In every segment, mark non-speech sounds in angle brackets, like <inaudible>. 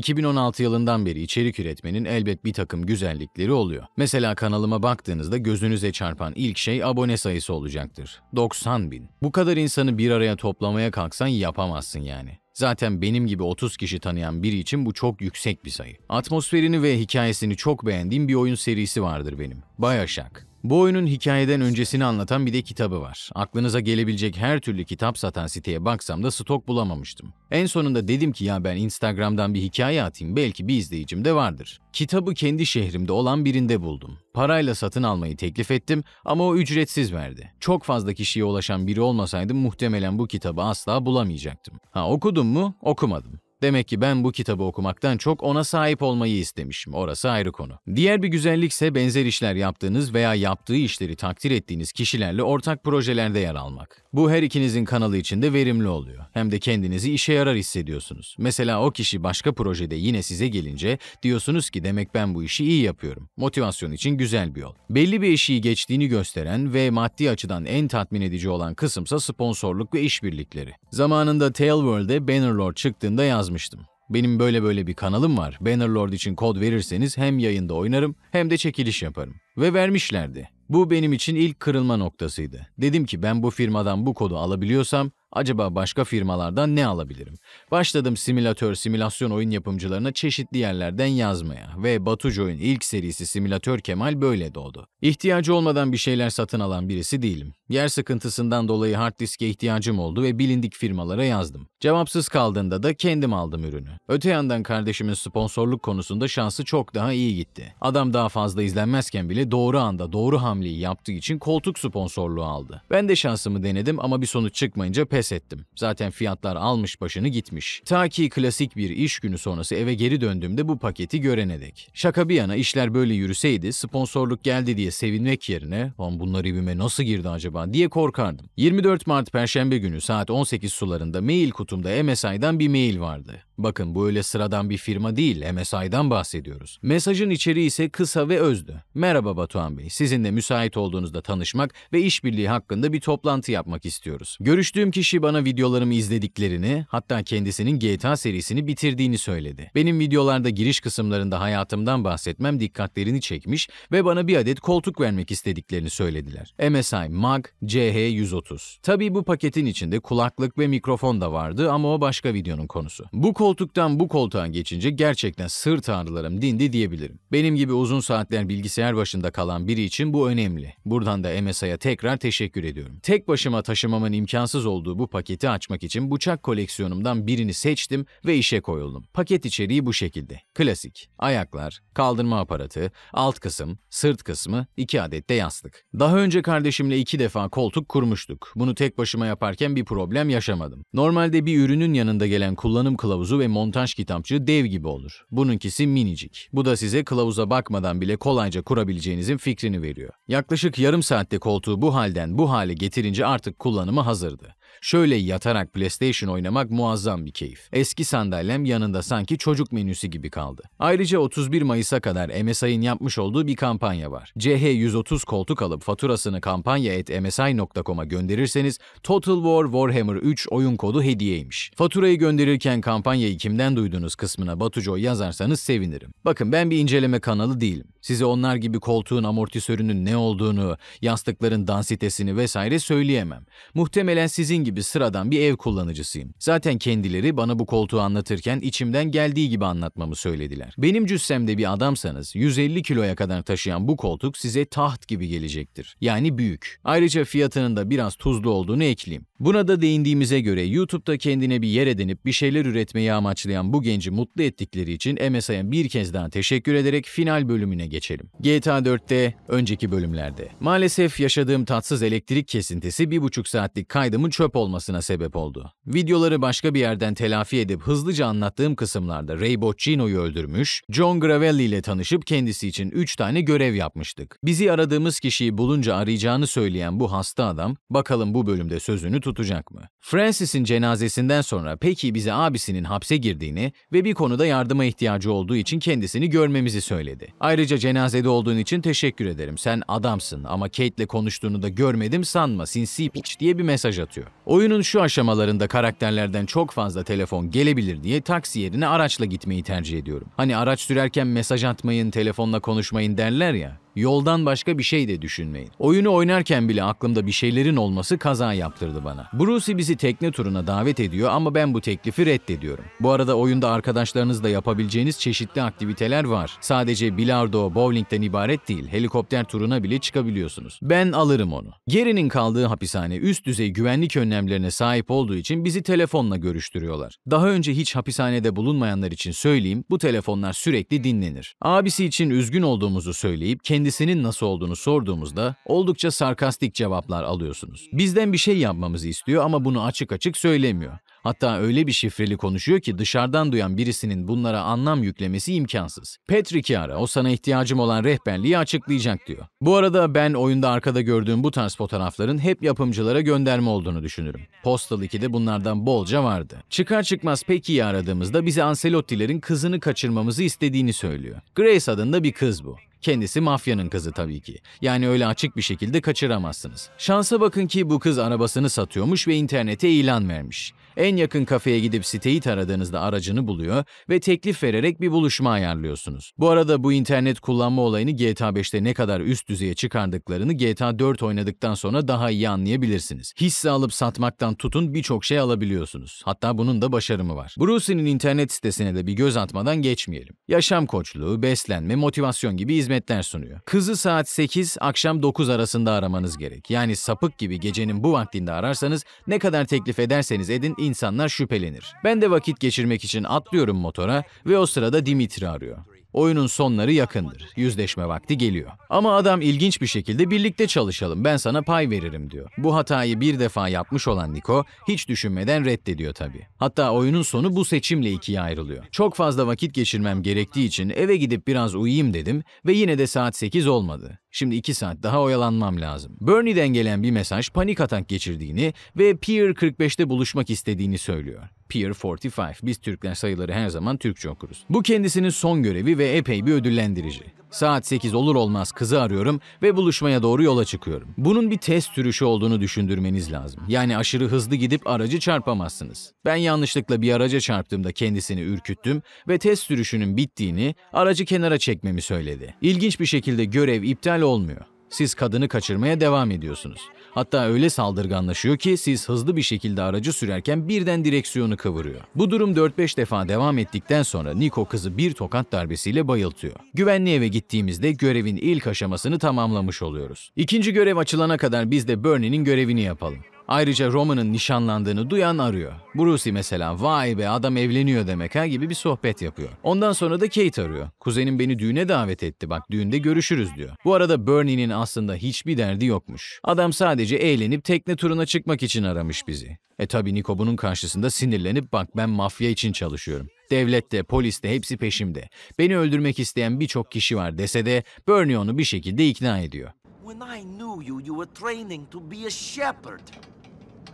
2016 yılından beri içerik üretmenin elbet bir takım güzellikleri oluyor. Mesela kanalıma baktığınızda gözünüze çarpan ilk şey abone sayısı olacaktır. 90 bin. Bu kadar insanı bir araya toplamaya kalksan yapamazsın yani. Zaten benim gibi 30 kişi tanıyan biri için bu çok yüksek bir sayı. Atmosferini ve hikayesini çok beğendiğim bir oyun serisi vardır benim. Bioshock. Bu oyunun hikayeden öncesini anlatan bir de kitabı var. Aklınıza gelebilecek her türlü kitap satan siteye baksam da stok bulamamıştım. En sonunda dedim ki ya ben Instagram'dan bir hikaye atayım belki bir izleyicim de vardır. Kitabı kendi şehrimde olan birinde buldum. Parayla satın almayı teklif ettim ama o ücretsiz verdi. Çok fazla kişiye ulaşan biri olmasaydım muhtemelen bu kitabı asla bulamayacaktım. Ha okudum mu? Okumadım. Demek ki ben bu kitabı okumaktan çok ona sahip olmayı istemişim. Orası ayrı konu. Diğer bir güzellikse benzer işler yaptığınız veya yaptığı işleri takdir ettiğiniz kişilerle ortak projelerde yer almak. Bu her ikinizin kanalı için de verimli oluyor. Hem de kendinizi işe yarar hissediyorsunuz. Mesela o kişi başka projede yine size gelince diyorsunuz ki demek ben bu işi iyi yapıyorum. Motivasyon için güzel bir yol. Belli bir işi geçtiğini gösteren ve maddi açıdan en tatmin edici olan kısımsa sponsorluk ve işbirlikleri. Zamanında Tailworld'e Bannerlord çıktığında yazmıştım yazmıştım. Benim böyle böyle bir kanalım var. Bannerlord için kod verirseniz hem yayında oynarım hem de çekiliş yaparım. Ve vermişlerdi. Bu benim için ilk kırılma noktasıydı. Dedim ki ben bu firmadan bu kodu alabiliyorsam Acaba başka firmalardan ne alabilirim? Başladım simülatör simülasyon oyun yapımcılarına çeşitli yerlerden yazmaya ve Batucoy'un ilk serisi Simülatör Kemal böyle doğdu. İhtiyacı olmadan bir şeyler satın alan birisi değilim. Yer sıkıntısından dolayı hard diske ihtiyacım oldu ve bilindik firmalara yazdım. Cevapsız kaldığında da kendim aldım ürünü. Öte yandan kardeşimin sponsorluk konusunda şansı çok daha iyi gitti. Adam daha fazla izlenmezken bile doğru anda doğru hamleyi yaptığı için koltuk sponsorluğu aldı. Ben de şansımı denedim ama bir sonuç çıkmayınca pes pes ettim. Zaten fiyatlar almış başını gitmiş. Ta ki klasik bir iş günü sonrası eve geri döndüğümde bu paketi görene dek. Şaka bir yana işler böyle yürüseydi sponsorluk geldi diye sevinmek yerine "Lan bunlar evime nasıl girdi acaba?" diye korkardım. 24 Mart Perşembe günü saat 18 sularında mail kutumda MSI'dan bir mail vardı. Bakın bu öyle sıradan bir firma değil, MSI'dan bahsediyoruz. Mesajın içeriği ise kısa ve özdü. Merhaba Batuhan Bey, sizinle müsait olduğunuzda tanışmak ve işbirliği hakkında bir toplantı yapmak istiyoruz. Görüştüğüm kişi bana videolarımı izlediklerini, hatta kendisinin GTA serisini bitirdiğini söyledi. Benim videolarda giriş kısımlarında hayatımdan bahsetmem dikkatlerini çekmiş ve bana bir adet koltuk vermek istediklerini söylediler. MSI Mag CH130. Tabii bu paketin içinde kulaklık ve mikrofon da vardı ama o başka videonun konusu. Bu koltuktan bu koltuğa geçince gerçekten sır tanrılarım dindi diyebilirim. Benim gibi uzun saatler bilgisayar başında kalan biri için bu önemli. Buradan da MSI'ya tekrar teşekkür ediyorum. Tek başıma taşımamın imkansız olduğu bu paketi açmak için bıçak koleksiyonumdan birini seçtim ve işe koyuldum. Paket içeriği bu şekilde. Klasik. Ayaklar, kaldırma aparatı, alt kısım, sırt kısmı, iki adet de yastık. Daha önce kardeşimle iki defa koltuk kurmuştuk. Bunu tek başıma yaparken bir problem yaşamadım. Normalde bir ürünün yanında gelen kullanım kılavuzu kılavuzu ve montaj kitapçığı dev gibi olur. Bununkisi minicik. Bu da size kılavuza bakmadan bile kolayca kurabileceğinizin fikrini veriyor. Yaklaşık yarım saatte koltuğu bu halden bu hale getirince artık kullanımı hazırdı. Şöyle yatarak PlayStation oynamak muazzam bir keyif. Eski sandalyem yanında sanki çocuk menüsü gibi kaldı. Ayrıca 31 Mayıs'a kadar MSI'nin yapmış olduğu bir kampanya var. CH130 koltuk alıp faturasını kampanya.msi.com'a gönderirseniz Total War Warhammer 3 oyun kodu hediyeymiş. Faturayı gönderirken kampanyayı kimden duydunuz kısmına Batuco yazarsanız sevinirim. Bakın ben bir inceleme kanalı değilim. Size onlar gibi koltuğun amortisörünün ne olduğunu, yastıkların dansitesini vesaire söyleyemem. Muhtemelen sizin gibi sıradan bir ev kullanıcısıyım. Zaten kendileri bana bu koltuğu anlatırken içimden geldiği gibi anlatmamı söylediler. Benim cüssemde bir adamsanız 150 kiloya kadar taşıyan bu koltuk size taht gibi gelecektir. Yani büyük. Ayrıca fiyatının da biraz tuzlu olduğunu ekleyeyim. Buna da değindiğimize göre YouTube'da kendine bir yer edinip bir şeyler üretmeyi amaçlayan bu genci mutlu ettikleri için MSI'ye bir kez daha teşekkür ederek final bölümüne geçelim geçelim. GTA 4'te önceki bölümlerde. Maalesef yaşadığım tatsız elektrik kesintisi bir buçuk saatlik kaydımın çöp olmasına sebep oldu. Videoları başka bir yerden telafi edip hızlıca anlattığım kısımlarda Ray Boccino'yu öldürmüş, John Gravelli ile tanışıp kendisi için 3 tane görev yapmıştık. Bizi aradığımız kişiyi bulunca arayacağını söyleyen bu hasta adam, bakalım bu bölümde sözünü tutacak mı? Francis'in cenazesinden sonra peki bize abisinin hapse girdiğini ve bir konuda yardıma ihtiyacı olduğu için kendisini görmemizi söyledi. Ayrıca cenazede olduğun için teşekkür ederim. Sen adamsın ama Kate'le konuştuğunu da görmedim sanma. Sinsi piç diye bir mesaj atıyor. Oyunun şu aşamalarında karakterlerden çok fazla telefon gelebilir diye taksi yerine araçla gitmeyi tercih ediyorum. Hani araç sürerken mesaj atmayın, telefonla konuşmayın derler ya. Yoldan başka bir şey de düşünmeyin. Oyunu oynarken bile aklımda bir şeylerin olması kaza yaptırdı bana. Bruce bizi tekne turuna davet ediyor ama ben bu teklifi reddediyorum. Bu arada oyunda arkadaşlarınızla yapabileceğiniz çeşitli aktiviteler var. Sadece bilardo, bowlingden ibaret değil, helikopter turuna bile çıkabiliyorsunuz. Ben alırım onu. Gerinin kaldığı hapishane üst düzey güvenlik önlemleri önlemlerine sahip olduğu için bizi telefonla görüştürüyorlar. Daha önce hiç hapishanede bulunmayanlar için söyleyeyim, bu telefonlar sürekli dinlenir. Abisi için üzgün olduğumuzu söyleyip kendisinin nasıl olduğunu sorduğumuzda oldukça sarkastik cevaplar alıyorsunuz. Bizden bir şey yapmamızı istiyor ama bunu açık açık söylemiyor. Hatta öyle bir şifreli konuşuyor ki dışarıdan duyan birisinin bunlara anlam yüklemesi imkansız. Patrick'i ara, o sana ihtiyacım olan rehberliği açıklayacak diyor. Bu arada ben oyunda arkada gördüğüm bu tarz fotoğrafların hep yapımcılara gönderme olduğunu düşünürüm. Postal 2'de bunlardan bolca vardı. Çıkar çıkmaz pek iyi aradığımızda bize Ancelotti'lerin kızını kaçırmamızı istediğini söylüyor. Grace adında bir kız bu. Kendisi mafyanın kızı tabii ki. Yani öyle açık bir şekilde kaçıramazsınız. Şansa bakın ki bu kız arabasını satıyormuş ve internete ilan vermiş. En yakın kafeye gidip siteyi taradığınızda aracını buluyor ve teklif vererek bir buluşma ayarlıyorsunuz. Bu arada bu internet kullanma olayını GTA 5'te ne kadar üst düzeye çıkardıklarını GTA 4 oynadıktan sonra daha iyi anlayabilirsiniz. Hisse alıp satmaktan tutun birçok şey alabiliyorsunuz. Hatta bunun da başarımı var. Bruce'nin internet sitesine de bir göz atmadan geçmeyelim. Yaşam koçluğu, beslenme, motivasyon gibi hizmetler sunuyor. Kızı saat 8, akşam 9 arasında aramanız gerek. Yani sapık gibi gecenin bu vaktinde ararsanız ne kadar teklif ederseniz edin insanlar şüphelenir. Ben de vakit geçirmek için atlıyorum motora ve o sırada Dimitri arıyor. Oyunun sonları yakındır. Yüzleşme vakti geliyor. Ama adam ilginç bir şekilde birlikte çalışalım ben sana pay veririm diyor. Bu hatayı bir defa yapmış olan Niko hiç düşünmeden reddediyor tabii. Hatta oyunun sonu bu seçimle ikiye ayrılıyor. Çok fazla vakit geçirmem gerektiği için eve gidip biraz uyuyayım dedim ve yine de saat 8 olmadı. Şimdi 2 saat daha oyalanmam lazım. Bernie'den gelen bir mesaj panik atak geçirdiğini ve Pier 45'te buluşmak istediğini söylüyor. Pier 45. Biz Türkler sayıları her zaman Türkçe okuruz. Bu kendisinin son görevi ve epey bir ödüllendirici. Saat 8 olur olmaz kızı arıyorum ve buluşmaya doğru yola çıkıyorum. Bunun bir test sürüşü olduğunu düşündürmeniz lazım. Yani aşırı hızlı gidip aracı çarpamazsınız. Ben yanlışlıkla bir araca çarptığımda kendisini ürküttüm ve test sürüşünün bittiğini, aracı kenara çekmemi söyledi. İlginç bir şekilde görev iptal olmuyor. Siz kadını kaçırmaya devam ediyorsunuz. Hatta öyle saldırganlaşıyor ki siz hızlı bir şekilde aracı sürerken birden direksiyonu kıvırıyor. Bu durum 4-5 defa devam ettikten sonra Niko kızı bir tokat darbesiyle bayıltıyor. Güvenli eve gittiğimizde görevin ilk aşamasını tamamlamış oluyoruz. İkinci görev açılana kadar biz de Bernie'nin görevini yapalım. Ayrıca Roman'ın nişanlandığını duyan arıyor. Brucey mesela vay be adam evleniyor demek ha gibi bir sohbet yapıyor. Ondan sonra da Kate arıyor. Kuzenim beni düğüne davet etti bak düğünde görüşürüz diyor. Bu arada Bernie'nin aslında hiçbir derdi yokmuş. Adam sadece eğlenip tekne turuna çıkmak için aramış bizi. E tabi Niko bunun karşısında sinirlenip bak ben mafya için çalışıyorum. Devlet de, polis de, hepsi peşimde. Beni öldürmek isteyen birçok kişi var dese de Bernie onu bir şekilde ikna ediyor. When I knew you, you were training to be a shepherd.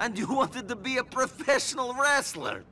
And you <laughs> wanted to be a professional wrestler.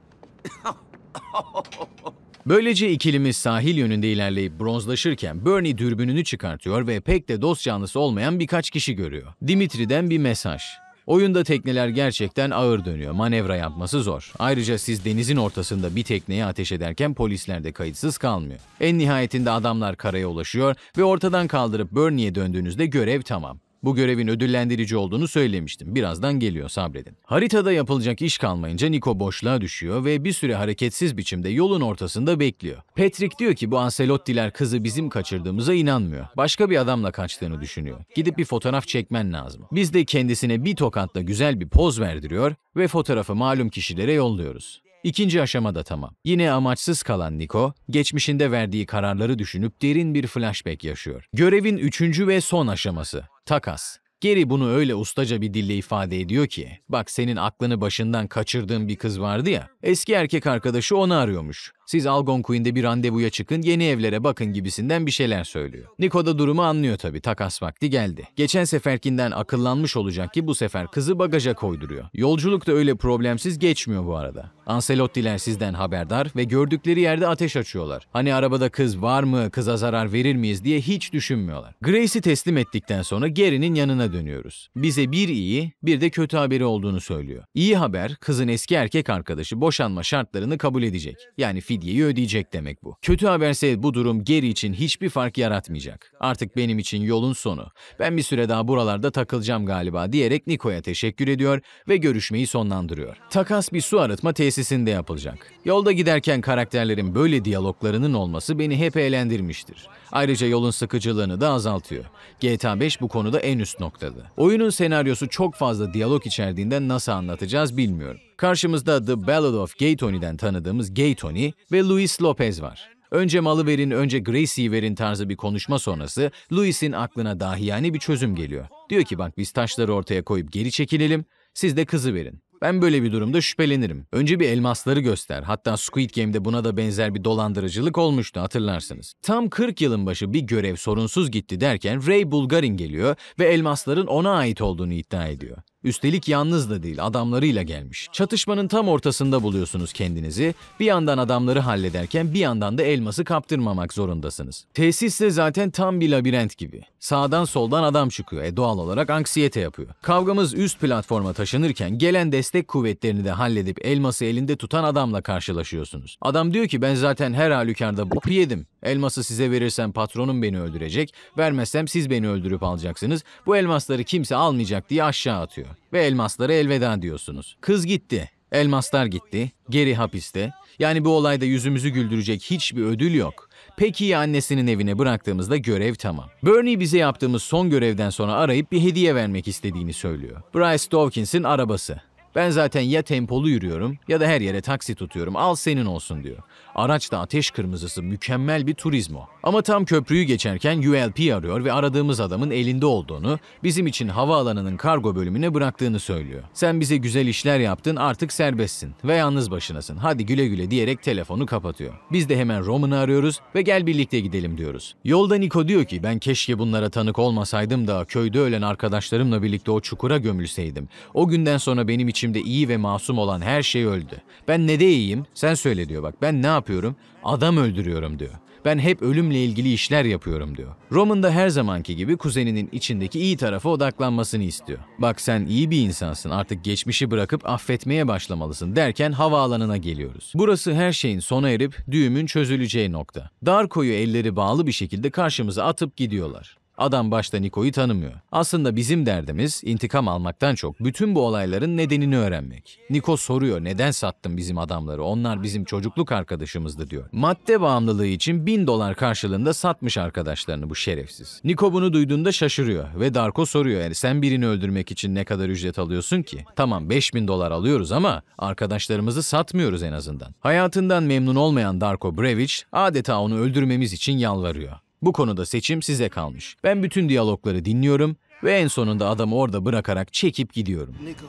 Böylece ikilimiz sahil yönünde ilerleyip bronzlaşırken Bernie dürbününü çıkartıyor ve pek de dost canlısı olmayan birkaç kişi görüyor. Dimitri'den bir mesaj. Oyunda tekneler gerçekten ağır dönüyor. Manevra yapması zor. Ayrıca siz denizin ortasında bir tekneye ateş ederken polisler de kayıtsız kalmıyor. En nihayetinde adamlar karaya ulaşıyor ve ortadan kaldırıp Bernie'ye döndüğünüzde görev tamam. Bu görevin ödüllendirici olduğunu söylemiştim. Birazdan geliyor sabredin. Haritada yapılacak iş kalmayınca Niko boşluğa düşüyor ve bir süre hareketsiz biçimde yolun ortasında bekliyor. Patrick diyor ki bu Anselotti'ler kızı bizim kaçırdığımıza inanmıyor. Başka bir adamla kaçtığını düşünüyor. Gidip bir fotoğraf çekmen lazım. Biz de kendisine bir tokatla güzel bir poz verdiriyor ve fotoğrafı malum kişilere yolluyoruz. İkinci aşamada tamam. Yine amaçsız kalan Nico, geçmişinde verdiği kararları düşünüp derin bir flashback yaşıyor. Görevin üçüncü ve son aşaması, takas. Geri bunu öyle ustaca bir dille ifade ediyor ki, bak senin aklını başından kaçırdığın bir kız vardı ya, eski erkek arkadaşı onu arıyormuş. Siz Algonquin'de bir randevuya çıkın, yeni evlere bakın gibisinden bir şeyler söylüyor. Niko da durumu anlıyor tabii, takas vakti geldi. Geçen seferkinden akıllanmış olacak ki bu sefer kızı bagaja koyduruyor. Yolculuk da öyle problemsiz geçmiyor bu arada. Ancelotti'ler sizden haberdar ve gördükleri yerde ateş açıyorlar. Hani arabada kız var mı, kıza zarar verir miyiz diye hiç düşünmüyorlar. Grace'i teslim ettikten sonra Gary'nin yanına dönüyoruz. Bize bir iyi, bir de kötü haberi olduğunu söylüyor. İyi haber, kızın eski erkek arkadaşı boşanma şartlarını kabul edecek. Yani fidyeyi ödeyecek demek bu. Kötü haberse bu durum geri için hiçbir fark yaratmayacak. Artık benim için yolun sonu. Ben bir süre daha buralarda takılacağım galiba diyerek Niko'ya teşekkür ediyor ve görüşmeyi sonlandırıyor. Takas bir su arıtma tesisinde yapılacak. Yolda giderken karakterlerin böyle diyaloglarının olması beni hep eğlendirmiştir. Ayrıca yolun sıkıcılığını da azaltıyor. GTA 5 bu konuda en üst noktada. Oyunun senaryosu çok fazla diyalog içerdiğinden nasıl anlatacağız bilmiyorum. Karşımızda The Ballad of Gay Tony'den tanıdığımız Gay Tony ve Luis Lopez var. Önce malı verin, önce Gracie'yi verin tarzı bir konuşma sonrası Luis'in aklına dahiyane bir çözüm geliyor. Diyor ki bak biz taşları ortaya koyup geri çekilelim, siz de kızı verin. Ben böyle bir durumda şüphelenirim. Önce bir elmasları göster. Hatta Squid Game'de buna da benzer bir dolandırıcılık olmuştu hatırlarsınız. Tam 40 yılın başı bir görev sorunsuz gitti derken Ray Bulgarin geliyor ve elmasların ona ait olduğunu iddia ediyor. Üstelik yalnız da değil, adamlarıyla gelmiş. Çatışmanın tam ortasında buluyorsunuz kendinizi. Bir yandan adamları hallederken bir yandan da elması kaptırmamak zorundasınız. Tesis de zaten tam bir labirent gibi. Sağdan soldan adam çıkıyor. E doğal olarak anksiyete yapıyor. Kavgamız üst platforma taşınırken gelen destek kuvvetlerini de halledip elması elinde tutan adamla karşılaşıyorsunuz. Adam diyor ki ben zaten her halükarda bu <laughs> yedim. Elması size verirsem patronum beni öldürecek. Vermezsem siz beni öldürüp alacaksınız. Bu elmasları kimse almayacak diye aşağı atıyor geliyor ve elmaslara elveda diyorsunuz. Kız gitti, elmaslar gitti, geri hapiste. Yani bu olayda yüzümüzü güldürecek hiçbir ödül yok. Peki annesinin evine bıraktığımızda görev tamam. Bernie bize yaptığımız son görevden sonra arayıp bir hediye vermek istediğini söylüyor. Bryce Dawkins'in arabası. Ben zaten ya tempolu yürüyorum ya da her yere taksi tutuyorum. Al senin olsun diyor. Araç da ateş kırmızısı mükemmel bir turizmo. Ama tam köprüyü geçerken ULP arıyor ve aradığımız adamın elinde olduğunu, bizim için havaalanının kargo bölümüne bıraktığını söylüyor. Sen bize güzel işler yaptın artık serbestsin ve yalnız başınasın. Hadi güle güle diyerek telefonu kapatıyor. Biz de hemen Roman'ı arıyoruz ve gel birlikte gidelim diyoruz. Yolda Niko diyor ki ben keşke bunlara tanık olmasaydım da köyde ölen arkadaşlarımla birlikte o çukura gömülseydim. O günden sonra benim için içimde iyi ve masum olan her şey öldü. Ben ne de iyiyim? Sen söyle diyor bak. Ben ne yapıyorum? Adam öldürüyorum diyor. Ben hep ölümle ilgili işler yapıyorum diyor. Roman da her zamanki gibi kuzeninin içindeki iyi tarafa odaklanmasını istiyor. Bak sen iyi bir insansın artık geçmişi bırakıp affetmeye başlamalısın derken havaalanına geliyoruz. Burası her şeyin sona erip düğümün çözüleceği nokta. Darko'yu elleri bağlı bir şekilde karşımıza atıp gidiyorlar. Adam başta Niko'yu tanımıyor. Aslında bizim derdimiz intikam almaktan çok bütün bu olayların nedenini öğrenmek. Niko soruyor neden sattın bizim adamları onlar bizim çocukluk arkadaşımızdı diyor. Madde bağımlılığı için bin dolar karşılığında satmış arkadaşlarını bu şerefsiz. Niko bunu duyduğunda şaşırıyor ve Darko soruyor yani sen birini öldürmek için ne kadar ücret alıyorsun ki? Tamam 5000 dolar alıyoruz ama arkadaşlarımızı satmıyoruz en azından. Hayatından memnun olmayan Darko Brevich adeta onu öldürmemiz için yalvarıyor. Bu konuda seçim size kalmış. Ben bütün diyalogları dinliyorum ve en sonunda adamı orada bırakarak çekip gidiyorum. Nico,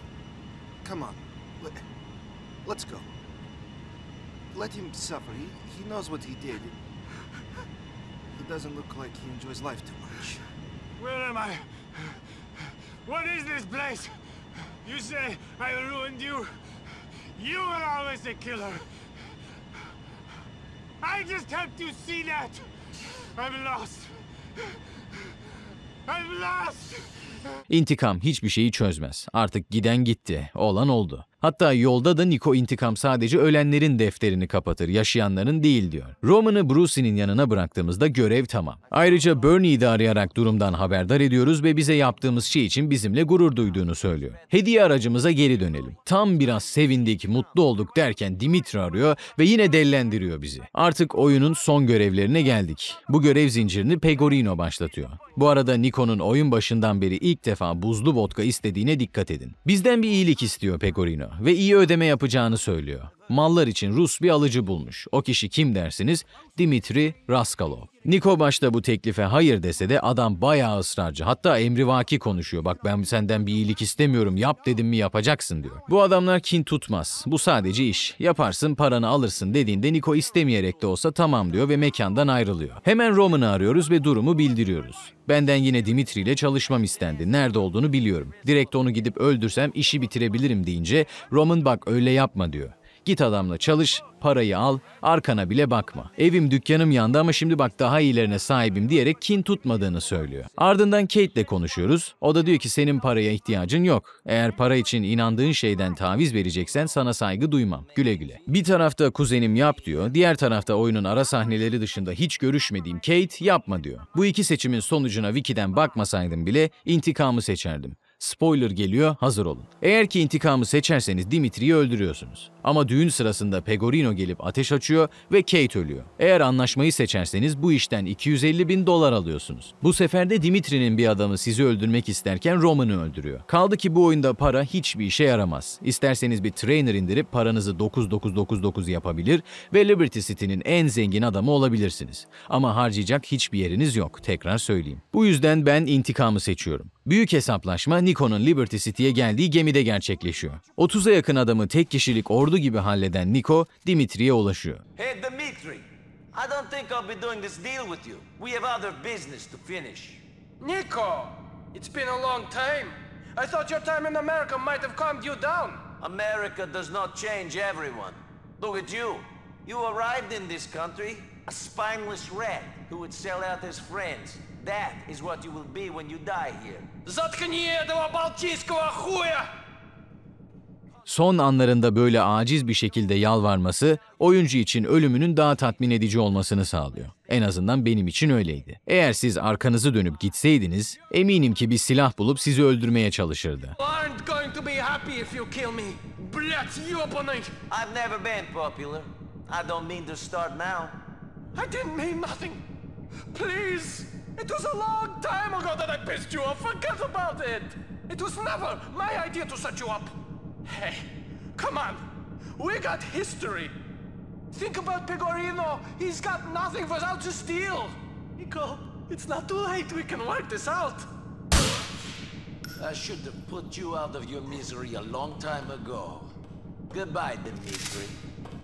come on. Let's go. Let him suffer. He, he knows what he did. He doesn't look like he enjoys life too much. Where am I? What is this place? You say I ruined you. You were always a killer. I just helped you see that. I'm lost. I'm lost. İntikam hiçbir şeyi çözmez. Artık giden gitti, olan oldu. Hatta yolda da Nico intikam sadece ölenlerin defterini kapatır, yaşayanların değil diyor. Roman'ı Bruce'nin yanına bıraktığımızda görev tamam. Ayrıca Bernie'yi de arayarak durumdan haberdar ediyoruz ve bize yaptığımız şey için bizimle gurur duyduğunu söylüyor. Hediye aracımıza geri dönelim. Tam biraz sevindik, mutlu olduk derken Dimitri arıyor ve yine dellendiriyor bizi. Artık oyunun son görevlerine geldik. Bu görev zincirini Pegorino başlatıyor. Bu arada Nico'nun oyun başından beri ilk defa buzlu vodka istediğine dikkat edin. Bizden bir iyilik istiyor Pegorino ve iyi ödeme yapacağını söylüyor mallar için Rus bir alıcı bulmuş. O kişi kim dersiniz? Dimitri Raskalov. Niko başta bu teklife hayır dese de adam bayağı ısrarcı. Hatta emrivaki konuşuyor. Bak ben senden bir iyilik istemiyorum. Yap dedim mi yapacaksın diyor. Bu adamlar kin tutmaz. Bu sadece iş. Yaparsın paranı alırsın dediğinde Niko istemeyerek de olsa tamam diyor ve mekandan ayrılıyor. Hemen Roman'ı arıyoruz ve durumu bildiriyoruz. Benden yine Dimitri ile çalışmam istendi. Nerede olduğunu biliyorum. Direkt onu gidip öldürsem işi bitirebilirim deyince Roman bak öyle yapma diyor. Git adamla çalış, parayı al, arkana bile bakma. Evim dükkanım yandı ama şimdi bak daha iyilerine sahibim diyerek kin tutmadığını söylüyor. Ardından Kate ile konuşuyoruz. O da diyor ki senin paraya ihtiyacın yok. Eğer para için inandığın şeyden taviz vereceksen sana saygı duymam. Güle güle. Bir tarafta kuzenim yap diyor, diğer tarafta oyunun ara sahneleri dışında hiç görüşmediğim Kate yapma diyor. Bu iki seçimin sonucuna Wiki'den bakmasaydım bile intikamı seçerdim. Spoiler geliyor, hazır olun. Eğer ki intikamı seçerseniz Dimitri'yi öldürüyorsunuz. Ama düğün sırasında Pegorino gelip ateş açıyor ve Kate ölüyor. Eğer anlaşmayı seçerseniz bu işten 250 bin dolar alıyorsunuz. Bu sefer de Dimitri'nin bir adamı sizi öldürmek isterken Roman'ı öldürüyor. Kaldı ki bu oyunda para hiçbir işe yaramaz. İsterseniz bir trainer indirip paranızı 9999 yapabilir ve Liberty City'nin en zengin adamı olabilirsiniz. Ama harcayacak hiçbir yeriniz yok, tekrar söyleyeyim. Bu yüzden ben intikamı seçiyorum. Büyük hesaplaşma Nikon'un Liberty City'ye geldiği gemide gerçekleşiyor. 30'a yakın adamı tek kişilik ordu gibi halleden Niko, Dimitri'ye ulaşıyor. Hey Dimitri, I don't think I'll be doing this deal with you. We have other business to finish. Niko, it's been a long time. I thought your time in America might have calmed you down. America does not change everyone. Look at you. You arrived in this country, a spineless rat who would sell out his friends That is what you will be when you die here. Заткни этого балтийского хуя! Son anlarında böyle aciz bir şekilde yalvarması oyuncu için ölümünün daha tatmin edici olmasını sağlıyor. En azından benim için öyleydi. Eğer siz arkanızı dönüp gitseydiniz eminim ki bir silah bulup sizi öldürmeye çalışırdı. Please It was a long time ago that I pissed you off. Forget about it. It was never my idea to set you up. Hey, come on. We got history. Think about Pegorino. He's got nothing for us to steal. Nico, it's not too late. We can work this out. I should have put you out of your misery a long time ago. Goodbye, Dimitri.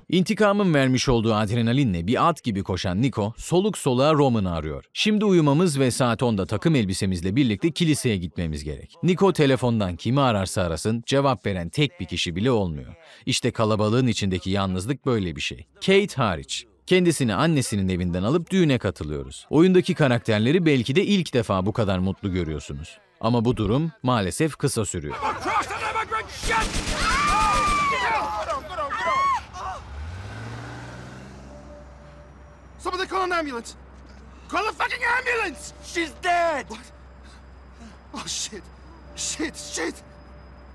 İntikamın vermiş olduğu adrenalinle bir at gibi koşan Niko, soluk soluğa Roman'ı arıyor. Şimdi uyumamız ve saat 10'da takım elbisemizle birlikte kiliseye gitmemiz gerek. Niko telefondan kimi ararsa arasın cevap veren tek bir kişi bile olmuyor. İşte kalabalığın içindeki yalnızlık böyle bir şey. Kate hariç. Kendisini annesinin evinden alıp düğüne katılıyoruz. Oyundaki karakterleri belki de ilk defa bu kadar mutlu görüyorsunuz. Ama bu durum maalesef kısa sürüyor. Somebody call an ambulance! Call a fucking ambulance! She's dead! What? Oh shit! Shit, shit!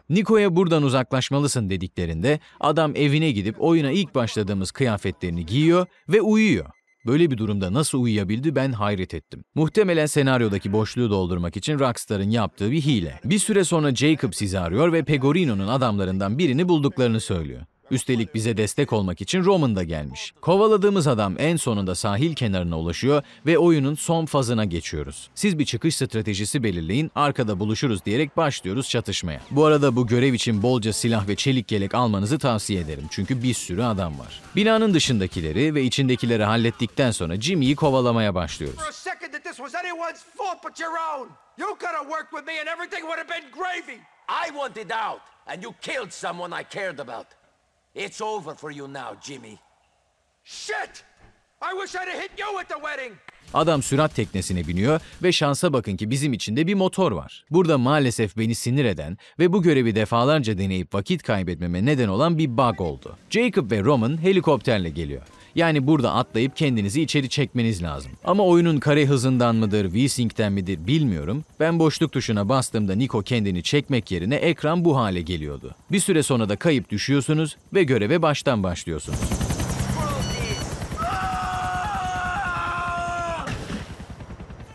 Niko'ya buradan uzaklaşmalısın dediklerinde adam evine gidip oyuna ilk başladığımız kıyafetlerini giyiyor ve uyuyor. Böyle bir durumda nasıl uyuyabildi ben hayret ettim. Muhtemelen senaryodaki boşluğu doldurmak için Rockstar'ın yaptığı bir hile. Bir süre sonra Jacob sizi arıyor ve Pegorino'nun adamlarından birini bulduklarını söylüyor. Üstelik bize destek olmak için Roman da gelmiş. Kovaladığımız adam en sonunda sahil kenarına ulaşıyor ve oyunun son fazına geçiyoruz. Siz bir çıkış stratejisi belirleyin, arkada buluşuruz diyerek başlıyoruz çatışmaya. Bu arada bu görev için bolca silah ve çelik yelek almanızı tavsiye ederim çünkü bir sürü adam var. Binanın dışındakileri ve içindekileri hallettikten sonra Jimmy'yi kovalamaya başlıyoruz. I wanted out, and you killed someone I cared about. It's over for you now, Jimmy. Shit! I wish I'd hit you at the wedding. Adam sürat teknesine biniyor ve şansa bakın ki bizim içinde bir motor var. Burada maalesef beni sinir eden ve bu görevi defalarca deneyip vakit kaybetmeme neden olan bir bug oldu. Jacob ve Roman helikopterle geliyor yani burada atlayıp kendinizi içeri çekmeniz lazım. Ama oyunun kare hızından mıdır, V-Sync'ten midir bilmiyorum. Ben boşluk tuşuna bastığımda Niko kendini çekmek yerine ekran bu hale geliyordu. Bir süre sonra da kayıp düşüyorsunuz ve göreve baştan başlıyorsunuz.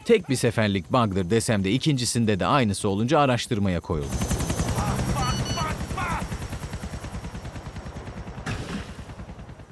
Tek bir seferlik bug'dır desem de ikincisinde de aynısı olunca araştırmaya koyuldum.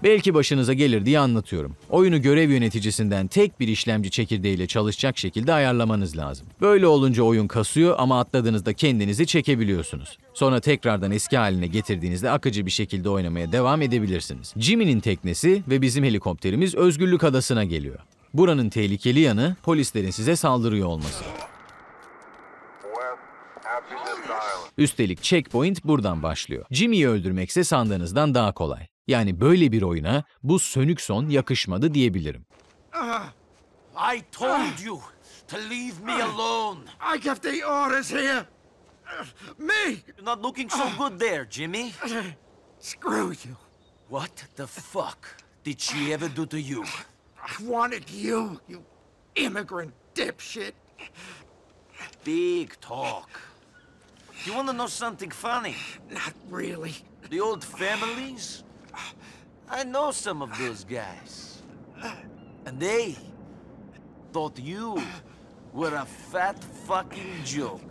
Belki başınıza gelir diye anlatıyorum. Oyunu görev yöneticisinden tek bir işlemci çekirdeğiyle çalışacak şekilde ayarlamanız lazım. Böyle olunca oyun kasıyor ama atladığınızda kendinizi çekebiliyorsunuz. Sonra tekrardan eski haline getirdiğinizde akıcı bir şekilde oynamaya devam edebilirsiniz. Jimmy'nin teknesi ve bizim helikopterimiz Özgürlük Adası'na geliyor. Buranın tehlikeli yanı polislerin size saldırıyor olması. Üstelik checkpoint buradan başlıyor. Jimmy'yi öldürmekse sandığınızdan daha kolay. Yani böyle bir oyuna bu sönük son yakışmadı diyebilirim. Ah. I told ah. you to leave me ah. alone. I gave the orders here. Me! You're not looking so good there, Jimmy. Screw you. What the fuck did she ever do to you? I wanted you, you immigrant dipshit. Big talk. You want to know something funny? Not really. The old families I know some of those guys. And they thought you were a fat fucking joke.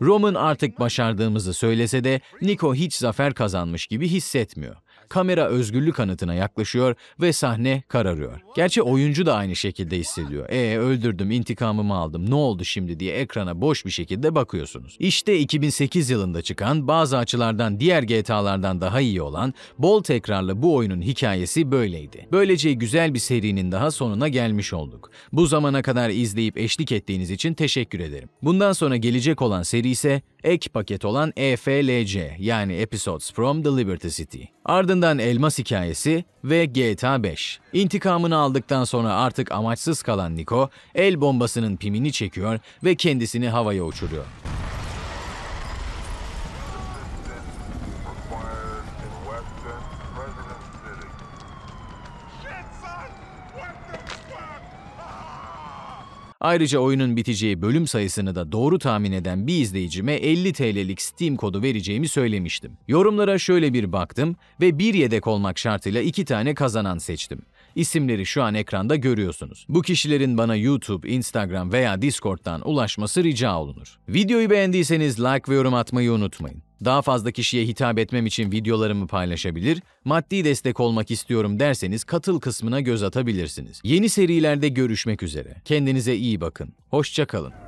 Roman artık başardığımızı söylese de Nico hiç zafer kazanmış gibi hissetmiyor kamera özgürlük kanıtına yaklaşıyor ve sahne kararıyor. Gerçi oyuncu da aynı şekilde hissediyor. E öldürdüm, intikamımı aldım, ne oldu şimdi diye ekrana boş bir şekilde bakıyorsunuz. İşte 2008 yılında çıkan bazı açılardan diğer GTA'lardan daha iyi olan bol tekrarlı bu oyunun hikayesi böyleydi. Böylece güzel bir serinin daha sonuna gelmiş olduk. Bu zamana kadar izleyip eşlik ettiğiniz için teşekkür ederim. Bundan sonra gelecek olan seri ise ek paket olan EFLC yani Episodes from the Liberty City. Ardından Ardından Elmas hikayesi ve GTA 5. İntikamını aldıktan sonra artık amaçsız kalan Nico, el bombasının pimini çekiyor ve kendisini havaya uçuruyor. Ayrıca oyunun biteceği bölüm sayısını da doğru tahmin eden bir izleyicime 50 TL'lik Steam kodu vereceğimi söylemiştim. Yorumlara şöyle bir baktım ve bir yedek olmak şartıyla iki tane kazanan seçtim. İsimleri şu an ekranda görüyorsunuz. Bu kişilerin bana YouTube, Instagram veya Discord'dan ulaşması rica olunur. Videoyu beğendiyseniz like ve yorum atmayı unutmayın. Daha fazla kişiye hitap etmem için videolarımı paylaşabilir, maddi destek olmak istiyorum derseniz katıl kısmına göz atabilirsiniz. Yeni serilerde görüşmek üzere. Kendinize iyi bakın. Hoşçakalın.